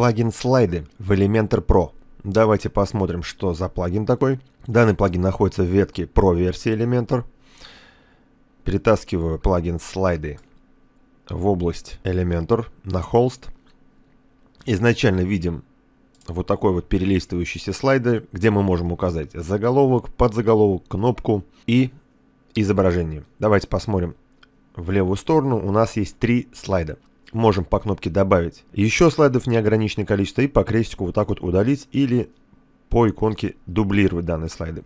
Плагин слайды в Elementor Pro. Давайте посмотрим, что за плагин такой. Данный плагин находится в ветке Pro версии Elementor. Перетаскиваю плагин слайды в область Elementor на холст. Изначально видим вот такой вот перелистывающийся слайды, где мы можем указать заголовок, подзаголовок, кнопку и изображение. Давайте посмотрим в левую сторону. У нас есть три слайда можем по кнопке добавить. Еще слайдов неограниченное количество и по крестику вот так вот удалить или по иконке дублировать данные слайды.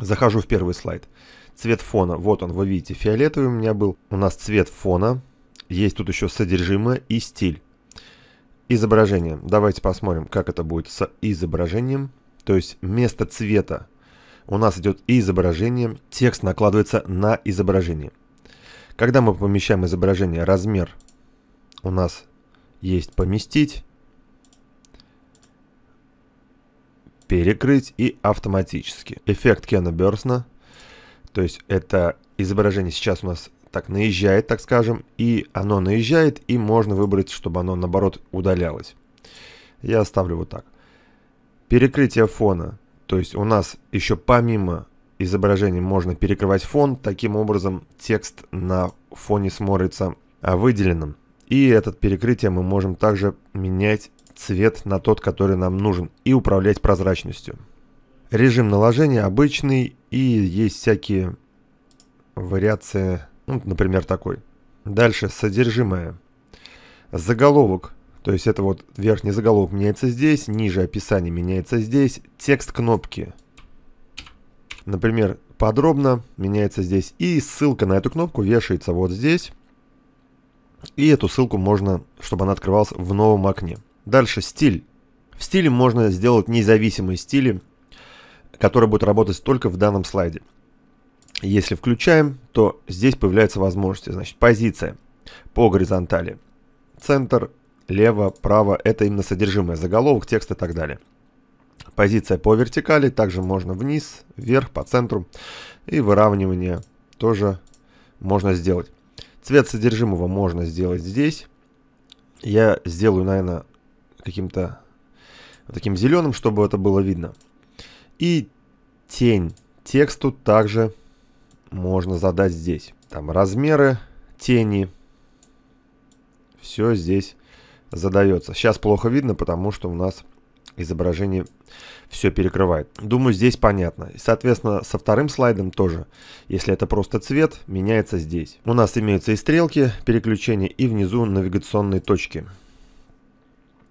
Захожу в первый слайд. Цвет фона, вот он, вы видите, фиолетовый у меня был. У нас цвет фона, есть тут еще содержимое и стиль. Изображение. Давайте посмотрим, как это будет с изображением. То есть вместо цвета у нас идет изображение, текст накладывается на изображение. Когда мы помещаем изображение, размер у нас есть поместить, перекрыть и автоматически. Эффект Кена Берсна, то есть это изображение сейчас у нас так наезжает, так скажем, и оно наезжает, и можно выбрать, чтобы оно наоборот удалялось. Я оставлю вот так. Перекрытие фона, то есть у нас еще помимо изображения можно перекрывать фон, таким образом текст на фоне смотрится а, выделенным. И этот перекрытие мы можем также менять цвет на тот, который нам нужен, и управлять прозрачностью. Режим наложения обычный, и есть всякие вариации, ну, например, такой. Дальше содержимое. Заголовок, то есть это вот верхний заголовок меняется здесь, ниже описание меняется здесь, текст кнопки. Например, подробно меняется здесь, и ссылка на эту кнопку вешается вот здесь. И эту ссылку можно, чтобы она открывалась в новом окне. Дальше стиль. В стиле можно сделать независимые стили, которые будут работать только в данном слайде. Если включаем, то здесь появляются возможности. Значит, позиция по горизонтали. Центр, лево, право. Это именно содержимое. Заголовок, текст и так далее. Позиция по вертикали. Также можно вниз, вверх, по центру. И выравнивание тоже можно сделать. Цвет содержимого можно сделать здесь. Я сделаю, наверное, каким-то таким зеленым, чтобы это было видно. И тень тексту также можно задать здесь. Там размеры тени. Все здесь задается. Сейчас плохо видно, потому что у нас изображение все перекрывает. Думаю, здесь понятно. соответственно, со вторым слайдом тоже. Если это просто цвет, меняется здесь. У нас имеются и стрелки, переключения, и внизу навигационные точки.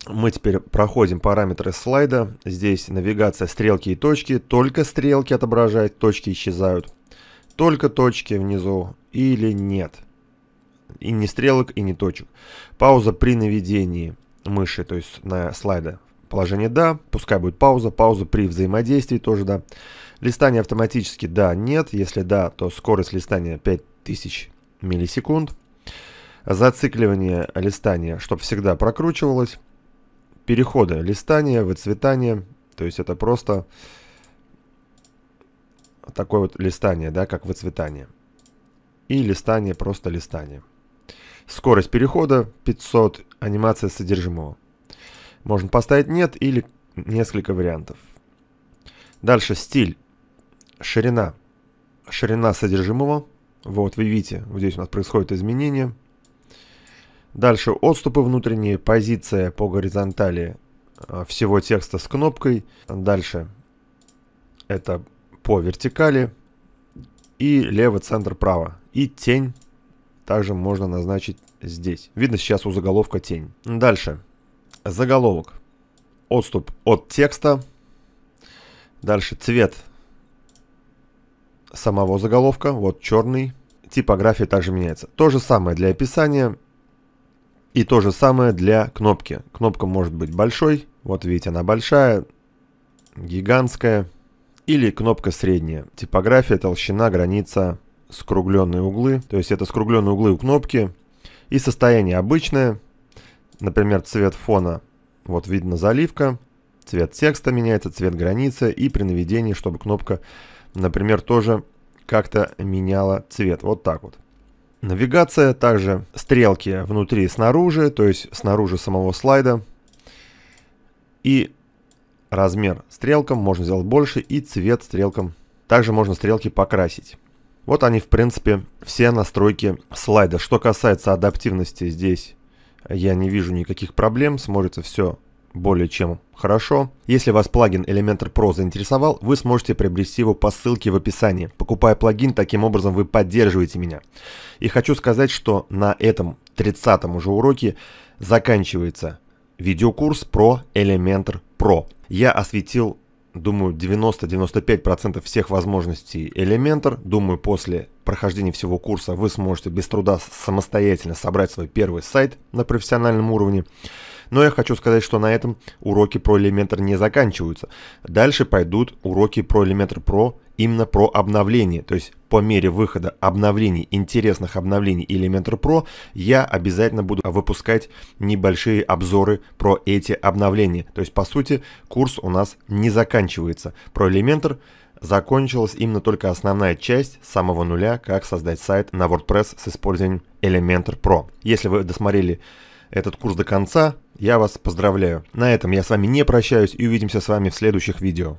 Мы теперь проходим параметры слайда. Здесь навигация, стрелки и точки. Только стрелки отображают, точки исчезают. Только точки внизу или нет. И не стрелок, и не точек. Пауза при наведении мыши, то есть на слайда Положение «да», пускай будет пауза, пауза при взаимодействии тоже «да». Листание автоматически «да», «нет». Если «да», то скорость листания 5000 миллисекунд. Зацикливание листания, чтобы всегда прокручивалось. Переходы листания, выцветание. То есть это просто такое вот листание, да, как выцветание. И листание, просто листание. Скорость перехода 500, анимация содержимого. Можно поставить «нет» или несколько вариантов. Дальше стиль. Ширина. Ширина содержимого. Вот, вы видите, вот здесь у нас происходит изменение. Дальше отступы внутренние, позиция по горизонтали а, всего текста с кнопкой. Дальше это по вертикали. И лево, центр, право. И тень также можно назначить здесь. Видно сейчас у заголовка тень. Дальше. Заголовок. Отступ от текста. Дальше цвет самого заголовка. Вот черный. Типография также меняется. То же самое для описания. И то же самое для кнопки. Кнопка может быть большой. Вот видите, она большая, гигантская. Или кнопка средняя. Типография, толщина, граница, скругленные углы. То есть это скругленные углы у кнопки. И состояние обычное – Например, цвет фона. Вот видно заливка, цвет текста меняется, цвет границы и при наведении, чтобы кнопка, например, тоже как-то меняла цвет. Вот так вот. Навигация, также стрелки внутри и снаружи, то есть снаружи самого слайда. И размер стрелкам можно сделать больше и цвет стрелкам. Также можно стрелки покрасить. Вот они, в принципе, все настройки слайда. Что касается адаптивности, здесь я не вижу никаких проблем, смотрится все более чем хорошо. Если вас плагин Elementor Pro заинтересовал, вы сможете приобрести его по ссылке в описании. Покупая плагин, таким образом вы поддерживаете меня. И хочу сказать, что на этом 30 уже уроке заканчивается видеокурс про Elementor Pro. Я осветил, думаю, 90-95% всех возможностей Elementor. Думаю, после прохождении всего курса вы сможете без труда самостоятельно собрать свой первый сайт на профессиональном уровне. Но я хочу сказать, что на этом уроки про Elementor не заканчиваются. Дальше пойдут уроки про Elementor Pro именно про обновление. То есть по мере выхода обновлений, интересных обновлений Elementor Pro, я обязательно буду выпускать небольшие обзоры про эти обновления. То есть по сути курс у нас не заканчивается. Про Elementor Закончилась именно только основная часть с самого нуля, как создать сайт на WordPress с использованием Elementor Pro. Если вы досмотрели этот курс до конца, я вас поздравляю. На этом я с вами не прощаюсь и увидимся с вами в следующих видео.